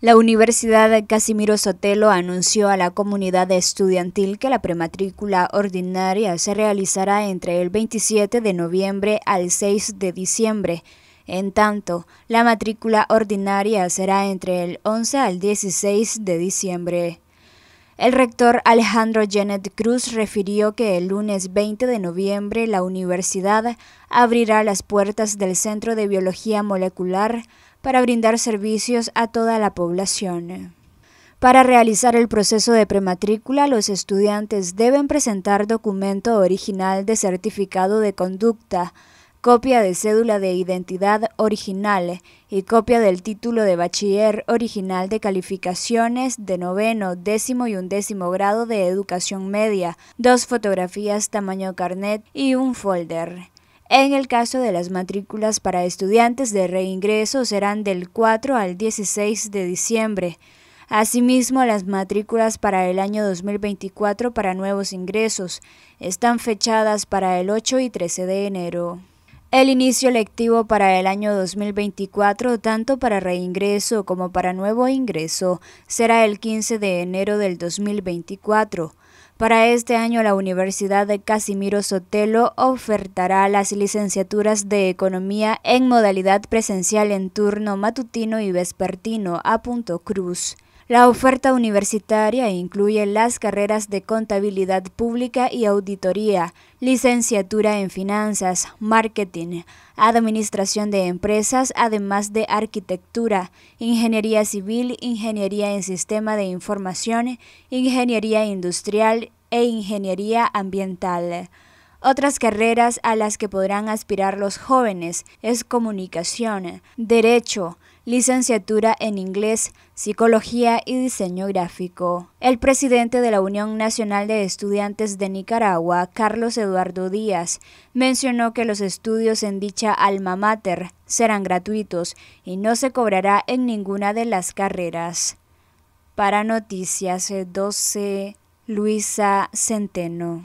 La Universidad Casimiro Sotelo anunció a la comunidad estudiantil que la prematrícula ordinaria se realizará entre el 27 de noviembre al 6 de diciembre. En tanto, la matrícula ordinaria será entre el 11 al 16 de diciembre. El rector Alejandro Janet Cruz refirió que el lunes 20 de noviembre la universidad abrirá las puertas del Centro de Biología Molecular para brindar servicios a toda la población. Para realizar el proceso de prematrícula, los estudiantes deben presentar documento original de certificado de conducta, copia de cédula de identidad original y copia del título de bachiller original de calificaciones de noveno, décimo y undécimo grado de educación media, dos fotografías tamaño carnet y un folder. En el caso de las matrículas para estudiantes de reingreso serán del 4 al 16 de diciembre. Asimismo, las matrículas para el año 2024 para nuevos ingresos están fechadas para el 8 y 13 de enero. El inicio lectivo para el año 2024, tanto para reingreso como para nuevo ingreso, será el 15 de enero del 2024. Para este año, la Universidad de Casimiro Sotelo ofertará las licenciaturas de Economía en modalidad presencial en turno matutino y vespertino a punto cruz. La oferta universitaria incluye las carreras de contabilidad pública y auditoría, licenciatura en finanzas, marketing, administración de empresas, además de arquitectura, ingeniería civil, ingeniería en sistema de información, ingeniería industrial e ingeniería ambiental. Otras carreras a las que podrán aspirar los jóvenes es comunicación, derecho, licenciatura en inglés, psicología y diseño gráfico. El presidente de la Unión Nacional de Estudiantes de Nicaragua, Carlos Eduardo Díaz, mencionó que los estudios en dicha alma mater serán gratuitos y no se cobrará en ninguna de las carreras. Para Noticias 12, Luisa Centeno.